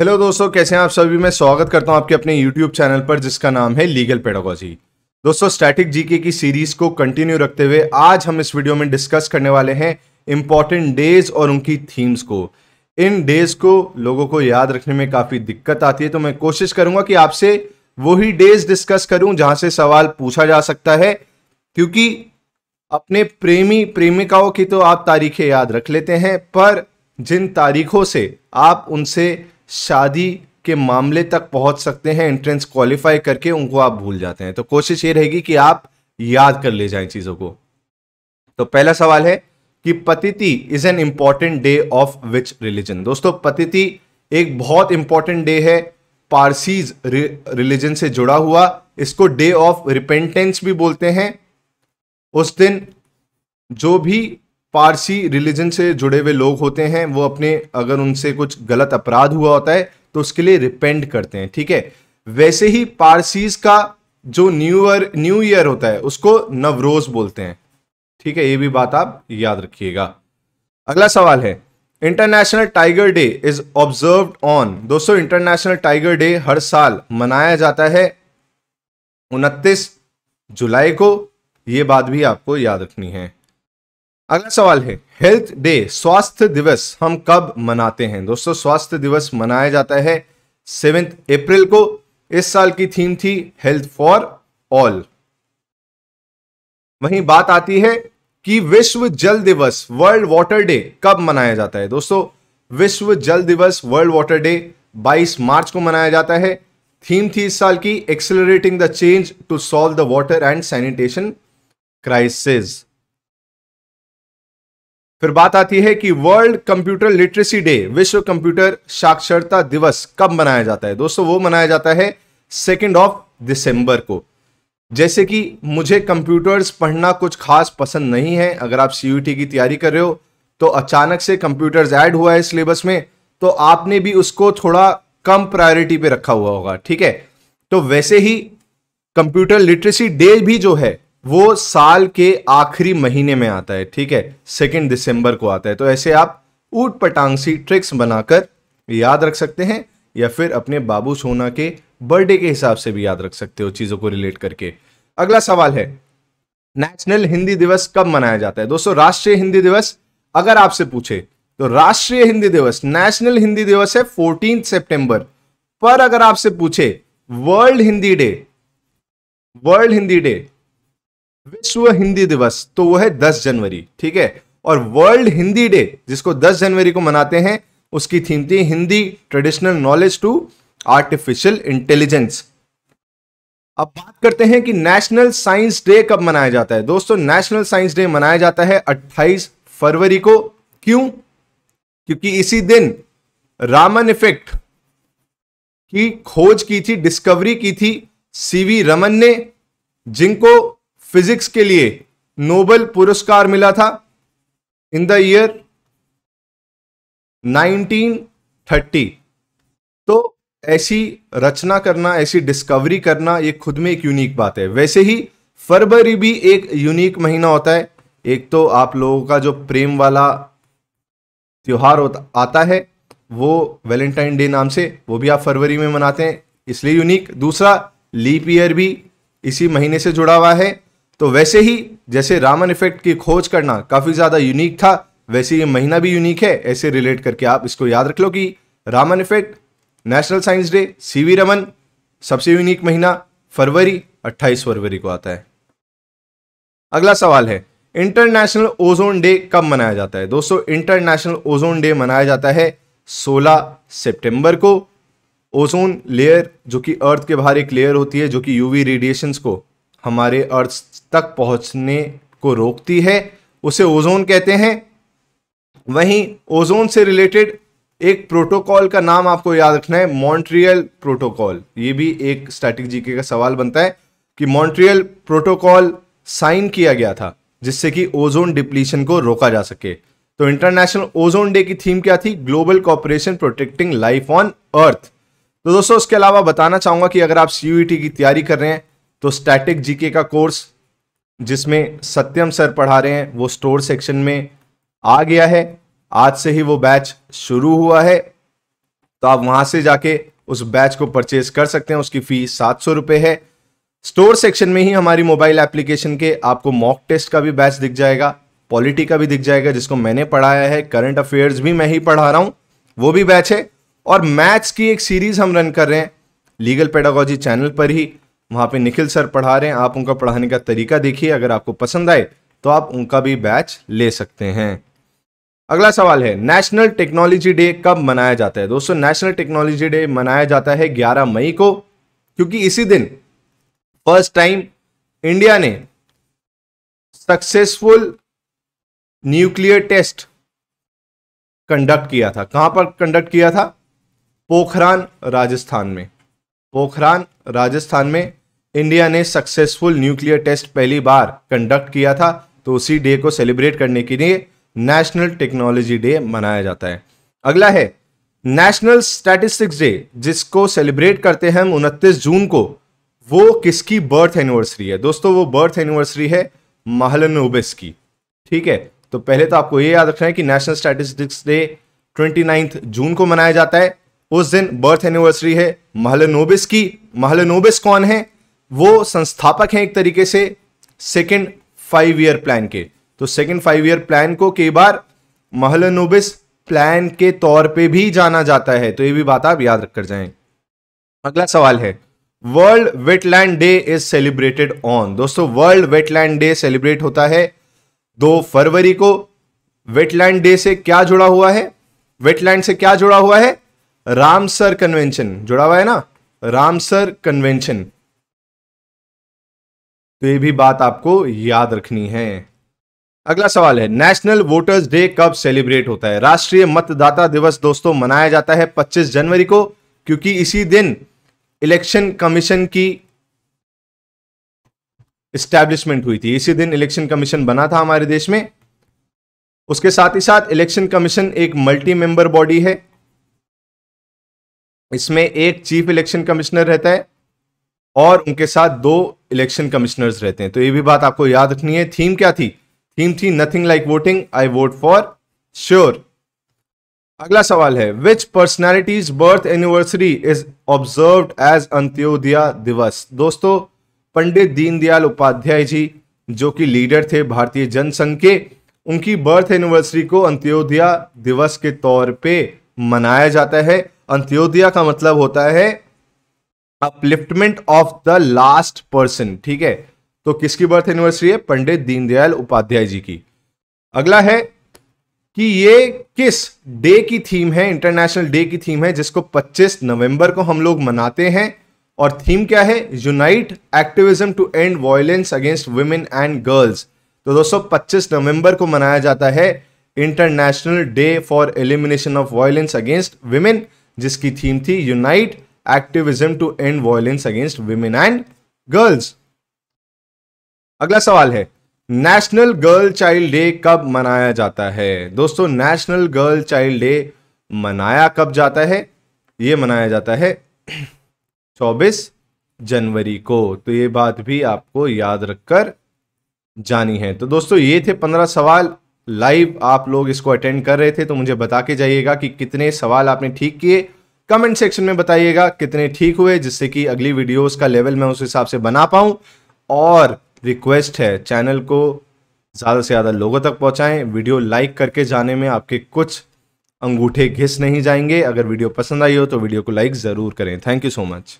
hello दोस्तों कैसे हैं आप सभी मैं स्वागत करता हूं आपके अपने यूट्यूब चैनल पर जिसका नाम है लीगल पेडोलॉजी दोस्तों स्टैटिक जीके की सीरीज को कंटिन्यू रखते हुए आज हम इस वीडियो में डिस्कस करने वाले हैं इम्पॉर्टेंट डेज और उनकी थीम्स को इन डेज को लोगों को याद रखने में काफ़ी दिक्कत आती है तो मैं कोशिश करूंगा कि आपसे वही डेज डिस्कस करूं जहां से सवाल पूछा जा सकता है क्योंकि अपने प्रेमी प्रेमिकाओं की तो आप तारीखें याद रख लेते हैं पर जिन तारीखों से आप उनसे शादी के मामले तक पहुंच सकते हैं एंट्रेंस क्वालिफाई करके उनको आप भूल जाते हैं तो कोशिश ये रहेगी कि आप याद कर ले जाए चीज़ों को तो पहला सवाल है कि Pateti is an important day of which religion दोस्तों पतिथि एक बहुत इंपॉर्टेंट डे है पारसीज रिलीजन से जुड़ा हुआ इसको डे ऑफ रिपेंटेंस भी बोलते हैं उस दिन जो भी पारसी रिलीजन से जुड़े हुए लोग होते हैं वो अपने अगर उनसे कुछ गलत अपराध हुआ होता है तो उसके लिए रिपेंड करते हैं ठीक है वैसे ही पारसीज का जो न्यू ईयर न्यू ईयर होता है उसको नवरोज बोलते हैं ठीक है ये भी बात आप याद रखिएगा अगला सवाल है international tiger day is observe on दोस्तों इंटरनेशनल टाइगर डे हर साल मनाया जाता है उनतीस जुलाई को ये बात भी आपको याद रखनी है अगला सवाल है हेल्थ डे स्वास्थ्य दिवस हम कब मनाते हैं दोस्तों स्वास्थ्य दिवस मनाया जाता है सेवेंथ अप्रैल को इस साल की थीम थी हेल्थ फॉर ऑल वहीं बात आती है कि विश्व जल दिवस वर्ल्ड वाटर डे कब मनाया जाता है दोस्तों विश्व जल दिवस वर्ल्ड वाटर डे 22 मार्च को मनाया जाता है थीम थी इस साल की accelerating the change to solve the water and sanitation crisis फिर बात आती है कि वर्ल्ड कंप्यूटर लिटरेसी डे विश्व कंप्यूटर साक्षरता दिवस कब मनाया जाता है दोस्तों वो मनाया जाता है सेकेंड ऑफ दिसंबर को जैसे कि मुझे कंप्यूटर्स पढ़ना कुछ खास पसंद नहीं है अगर आप सी की तैयारी कर रहे हो तो अचानक से कंप्यूटर्स ऐड हुआ है सिलेबस में तो आपने भी उसको थोड़ा कम प्रायोरिटी पे रखा हुआ होगा ठीक है तो वैसे ही कंप्यूटर लिटरेसी डे भी जो है वो साल के आखिरी महीने में आता है ठीक है सेकेंड दिसंबर को आता है तो ऐसे आप ऊट पटांग सी ट्रिक्स बनाकर याद रख सकते हैं या फिर अपने बाबू सोना के बर्थडे के हिसाब से भी याद रख सकते हो चीज़ों को रिलेट करके अगला सवाल है नेशनल हिंदी दिवस कब मनाया जाता है दोस्तों राष्ट्रीय हिंदी दिवस अगर आपसे पूछे तो राष्ट्रीय हिंदी दिवस नेशनल हिंदी दिवस है फोर्टीन सेप्टेंबर पर अगर आपसे पूछे world Hindi day world Hindi day विश्व हिंदी दिवस तो वो है दस जनवरी ठीक है और वर्ल्ड हिंदी डे जिसको दस जनवरी को मनाते हैं उसकी थीम थी Hindi traditional knowledge to artificial intelligence अब बात करते हैं कि नेशनल साइंस डे कब मनाया जाता है दोस्तों नेशनल साइंस डे मनाया जाता है 28 फरवरी को क्यों क्योंकि इसी दिन रामन इफेक्ट की खोज की थी डिस्कवरी की थी सीवी रमन ने जिनको फिजिक्स के लिए नोबेल पुरस्कार मिला था इन द ईयर 1930 तो ऐसी रचना करना ऐसी डिस्कवरी करना ये खुद में एक यूनिक बात है वैसे ही फरवरी भी एक यूनिक महीना होता है एक तो आप लोगों का जो प्रेम वाला त्यौहार आता है वो वैलेंटाइन डे नाम से वो भी आप फरवरी में मनाते हैं इसलिए यूनिक दूसरा लीप ईयर भी इसी महीने से जुड़ा हुआ है तो वैसे ही जैसे रामन इफेक्ट की खोज करना काफ़ी ज़्यादा यूनिक था वैसे ये महीना भी यूनिक है ऐसे रिलेट करके आप इसको याद रख लो कि Raman effect national science day C V Raman सबसे यूनिक महीना फरवरी 28 फरवरी को आता है अगला सवाल है इंटरनेशनल ओजोन डे कब मनाया जाता है दोस्तों इंटरनेशनल ओजोन डे मनाया जाता है 16 सितंबर को ओजोन लेयर जो कि अर्थ के बाहर एक लेयर होती है जो कि यूवी रेडिएशंस को हमारे अर्थ तक पहुंचने को रोकती है उसे ओजोन कहते हैं वहीं ओजोन से रिलेटेड एक प्रोटोकॉल का नाम आपको याद रखना है मॉन्ट्रियल प्रोटोकॉल ये भी एक स्टैटिक जीके का सवाल बनता है कि मॉन्ट्रियल प्रोटोकॉल साइन किया गया था जिससे कि ओजोन डिप्लीशन को रोका जा सके तो इंटरनेशनल ओजोन डे की थीम क्या थी global cooperation protecting life on earth तो दोस्तों उसके अलावा बताना चाहूंगा कि अगर आप सी e की तैयारी कर रहे हैं तो स्टैटिक जीके का कोर्स जिसमें सत्यम सर पढ़ा रहे हैं वो स्टोर सेक्शन में आ गया है आज से ही वो बैच शुरू हुआ है तो आप वहां से जाके उस बैच को परचेज कर सकते हैं उसकी फीस सात सौ रुपए है स्टोर सेक्शन में ही हमारी मोबाइल एप्लीकेशन के आपको मॉक टेस्ट का भी बैच दिख जाएगा पॉलिटी का भी दिख जाएगा जिसको मैंने पढ़ाया है करंट अफेयर्स भी मैं ही पढ़ा रहा हूं वो भी बैच है और मैथ्स की एक सीरीज हम रन कर रहे हैं लीगल पेडागोजी चैनल पर ही वहाँ पे निखिल सर पढ़ा रहे हैं आप उनका पढ़ाने का तरीका देखिए अगर आपको पसंद आए तो आप उनका भी बैच ले सकते हैं अगला सवाल है नेशनल टेक्नोलॉजी डे कब मनाया जाता है दोस्तों नेशनल टेक्नोलॉजी डे मनाया जाता है 11 मई को क्योंकि इसी दिन फर्स्ट टाइम इंडिया ने सक्सेसफुल न्यूक्लियर टेस्ट कंडक्ट किया था कहां पर कंडक्ट किया था पोखरान राजस्थान में पोखरान राजस्थान में इंडिया ने सक्सेसफुल न्यूक्लियर टेस्ट पहली बार कंडक्ट किया था तो उसी डे को सेलिब्रेट करने के लिए नेशनल टेक्नोलॉजी डे मनाया जाता है अगला है नेशनल स्टैटिस्टिक्स डे जिसको सेलिब्रेट करते हैं हम उनतीस जून को वो किसकी बर्थ एनिवर्सरी है दोस्तों वो बर्थ एनिवर्सरी है महलनोबिस की ठीक है तो पहले तो आपको ये याद रखना है कि national statistics day twenty June को मनाया जाता है उस दिन बर्थ एनिवर्सरी है महलनोबिस की महलनोबिस कौन है वो संस्थापक हैं एक तरीके से सेकेंड फाइव ईयर प्लान के तो सेकेंड फाइव ईयर प्लान को कई बार महलनोबिस प्लान के तौर पे भी जाना जाता है तो ये भी बात आप याद रख कर जाए अगला सवाल है world wetland day is celebrated on दोस्तों वर्ल्ड वेटलैंड डे सेलिब्रेट होता है दो फरवरी को वेटलैंड डे से क्या जुड़ा हुआ है वेटलैंड से क्या जुड़ा हुआ है रामसर कन्वेंशन जुड़ा हुआ है ना रामसर कन्वेंशन तो ये भी बात आपको याद रखनी है अगला सवाल है नेशनल वोटर्स डे कब सेलिब्रेट होता है राष्ट्रीय मतदाता दिवस दोस्तों मनाया जाता है 25 जनवरी को क्योंकि इसी दिन इलेक्शन कमीशन की स्टैब्लिशमेंट हुई थी इसी दिन इलेक्शन कमीशन बना था हमारे देश में उसके साथ ही साथ इलेक्शन कमीशन एक मल्टी मेंबर बॉडी है इसमें एक चीफ इलेक्शन कमिश्नर रहता है और उनके साथ दो इलेक्शन कमिश्नर्स रहते हैं तो ये भी बात आपको याद रखनी है थीम क्या थी थीम थी nothing like voting I vote for sure अगला सवाल है which personalities birth anniversary is observe as Antyodaya Diwas दोस्तों पंडित दीनदयाल उपाध्याय जी जो कि लीडर थे भारतीय जनसंघ के उनकी बर्थ एनिवर्सरी को अंत्योदया दिवस के तौर पे मनाया जाता है अंत्योदया का मतलब होता है upliftment of the last person ठीक है तो किसकी बर्थ एनिवर्सरी है पंडित दीनदयाल उपाध्याय जी की अगला है कि ये किस डे की थीम है इंटरनेशनल डे की थीम है जिसको 25 नवंबर को हम लोग मनाते हैं और थीम क्या है unite activism to end violence against women and girls तो दोस्तों 25 नवंबर को मनाया जाता है international day for elimination of violence against women जिसकी थीम थी unite activism to end violence against women and girls अगला सवाल है नेशनल गर्ल चाइल्ड डे कब मनाया जाता है दोस्तों नेशनल गर्ल चाइल्ड डे मनाया कब जाता है ये मनाया जाता है 24 जनवरी को तो ये बात भी आपको याद रखकर जानी है तो दोस्तों ये थे 15 सवाल लाइव आप लोग इसको अटेंड कर रहे थे तो मुझे बता के जाइएगा कि कितने सवाल आपने ठीक किए कमेंट सेक्शन में बताइएगा कितने ठीक हुए जिससे कि अगली वीडियोस का लेवल मैं उस हिसाब से बना पाऊं और रिक्वेस्ट है चैनल को ज़्यादा से ज़्यादा लोगों तक पहुंचाएं वीडियो लाइक करके जाने में आपके कुछ अंगूठे घिस नहीं जाएंगे अगर वीडियो पसंद आई हो तो वीडियो को लाइक ज़रूर करें थैंक यू सो मच